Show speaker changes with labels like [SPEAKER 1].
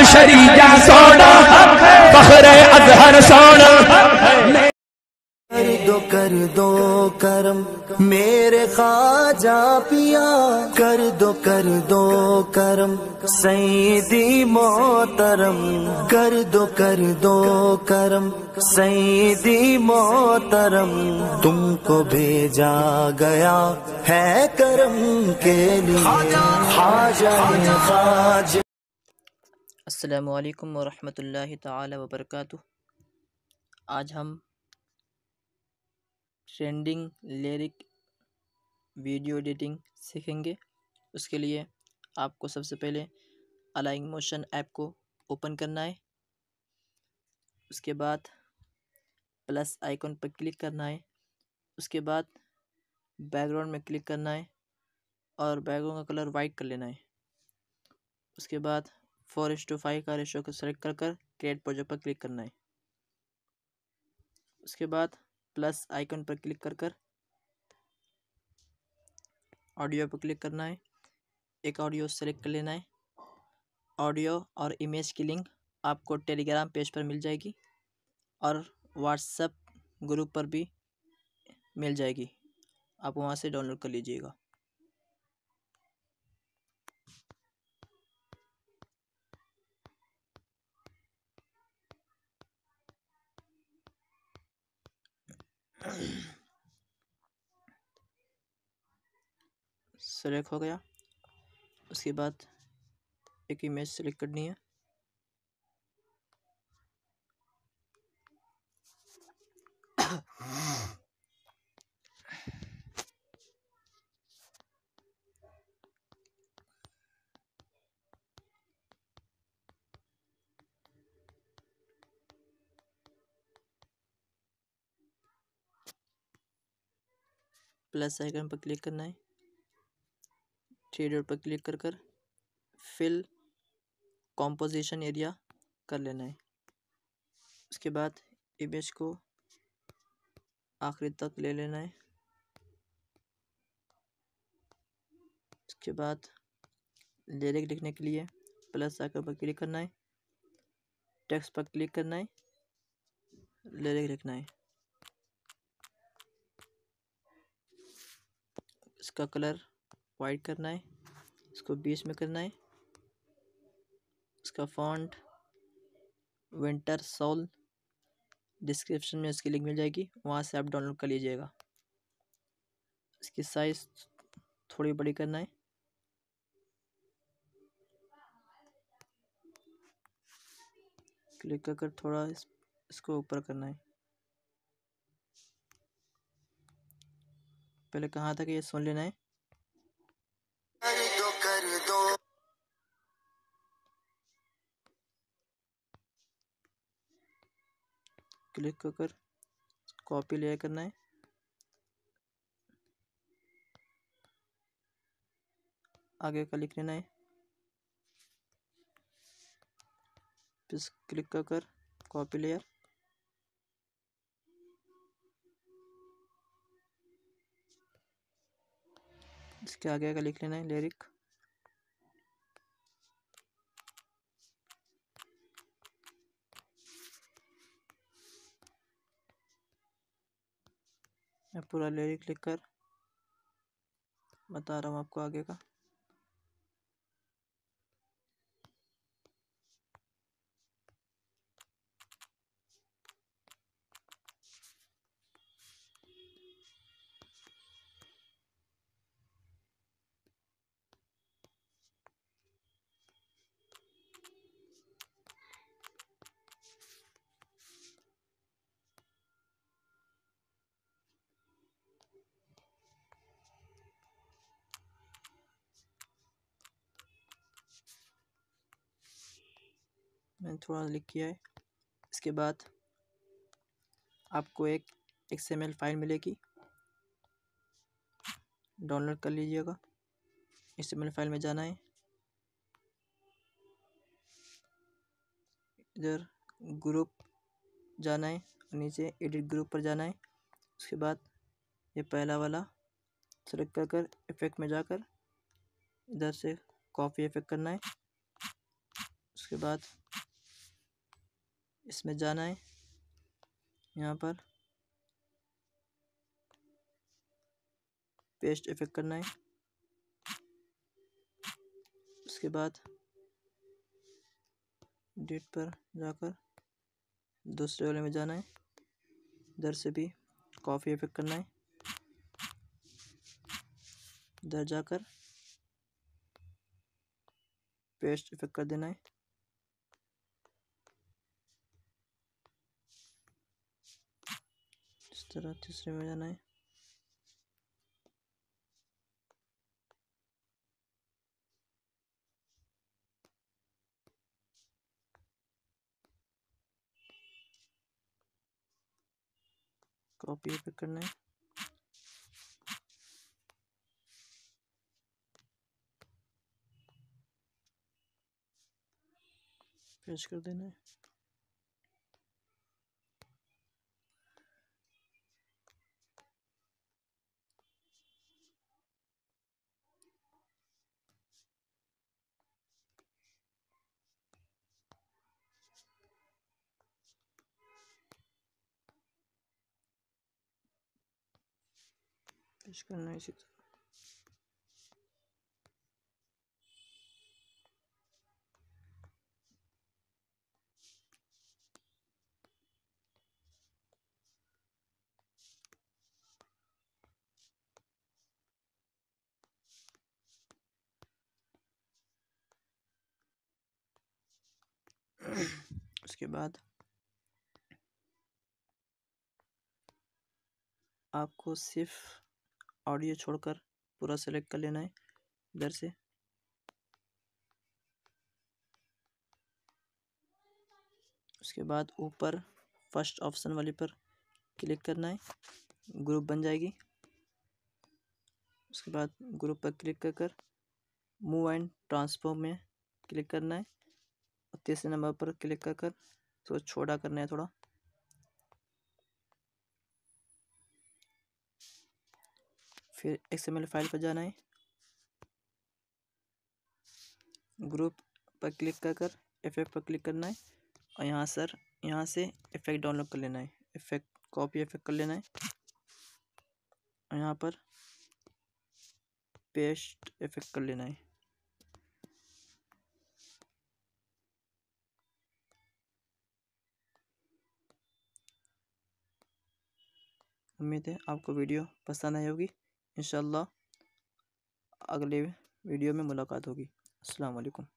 [SPEAKER 1] ताज शरीजा सोना बखरे अजहर सोना दो कर दो करम मेरे खाजा पिया कर दो कर दो करम सईदी मोहतरम कर दो कर दो करम सईदी मोहतरम तुमको भेजा गया है करम के लिए खाजा खाजा असलकम वरहमल तबरक आज हम ट्रेंडिंग लिरिक वीडियो एडिटिंग सीखेंगे उसके लिए आपको सबसे पहले अलाइंग मोशन ऐप को ओपन करना है उसके बाद प्लस आइकॉन पर क्लिक करना है उसके बाद बैकग्राउंड में क्लिक करना है और बैकग्राउंड का कलर वाइट कर लेना है उसके बाद फोर इंस टू फाइव का रेशो को सेलेक्ट कर कर क्रिएट प्रोजेक्ट पर क्लिक करना है उसके बाद प्लस आइकन पर क्लिक कर कर ऑडियो पर क्लिक करना है एक ऑडियो सेलेक्ट कर लेना है ऑडियो और इमेज की लिंक आपको टेलीग्राम पेज पर मिल जाएगी और व्हाट्सएप ग्रुप पर भी मिल जाएगी आप वहाँ से डाउनलोड कर लीजिएगा सेलेक्ट हो गया उसके बाद एक इमेज सेलेक्ट करनी है प्लस आइकन पर क्लिक करना है थ्री डॉट पर क्लिक कर कर फिल कॉम्पोजिशन एरिया कर लेना है उसके बाद इमेज को आखिरी तक ले लेना है उसके बाद लिरिक लिखने के लिए प्लस आइकन पर क्लिक करना है टेक्स्ट पर क्लिक करना है लिरिक लिखना है इसका कलर वाइट करना है इसको बीच में करना है इसका फॉन्ट विंटर सोल डिस्क्रिप्शन में इसकी लिंक मिल जाएगी वहाँ से आप डाउनलोड कर लीजिएगा इसकी साइज़ थोड़ी बड़ी करना है क्लिक कर थोड़ा इस, इसको ऊपर करना है पहले कहाँ था कि ये सुन लेना है क्लिक कर कर कॉपी ले करना है आगे का लिख लेना है फिर क्लिक कर कॉपी लेयर इसके आगे आगे लिख लेना है लिरिक मैं पूरा लिरिक लिखकर बता रहा हूँ आपको आगे का मैंने थोड़ा लिख किया है इसके बाद आपको एक एक्स एम एल फाइल मिलेगी डाउनलोड कर लीजिएगा एक्स एम एल फाइल में जाना है इधर ग्रुप जाना है नीचे एडिट ग्रुप पर जाना है उसके बाद ये पहला वाला सेलेक्ट कर कर इफेक्ट में जाकर इधर से कॉपी इफेक्ट करना है उसके बाद इसमें जाना है यहाँ पर पेस्ट इफेक्ट करना है उसके बाद डेट पर जाकर दूसरे वाले में जाना है इधर से भी कॉफ़ी इफेक्ट करना है इधर जाकर पेस्ट इफेक्ट कर देना है जरा तीसरे में जाना है कॉपी पे करना है पेश कर देना है स्टिच करना उसके बाद आपको सिर्फ ऑडियो छोड़कर पूरा सेलेक्ट कर लेना है इधर से उसके बाद ऊपर फर्स्ट ऑप्शन वाले पर क्लिक करना है ग्रुप बन जाएगी उसके बाद ग्रुप पर क्लिक कर कर मूव एंड ट्रांसफॉर्म में क्लिक करना है और तीसरे नंबर पर क्लिक कर कर तो छोटा करना है थोड़ा फिर एक्सएमएल फाइल पर जाना है ग्रुप पर क्लिक कर कर इफेक्ट पर क्लिक करना है और यहाँ सर यहाँ से इफेक्ट डाउनलोड कर लेना है इफेक्ट कॉपी इफेक्ट कर लेना है और यहाँ पर पेस्ट इफेक्ट कर लेना है उम्मीद है आपको वीडियो पसंद आई होगी इंशाल्लाह अगले वीडियो में मुलाकात होगी अस्सलाम वालेकुम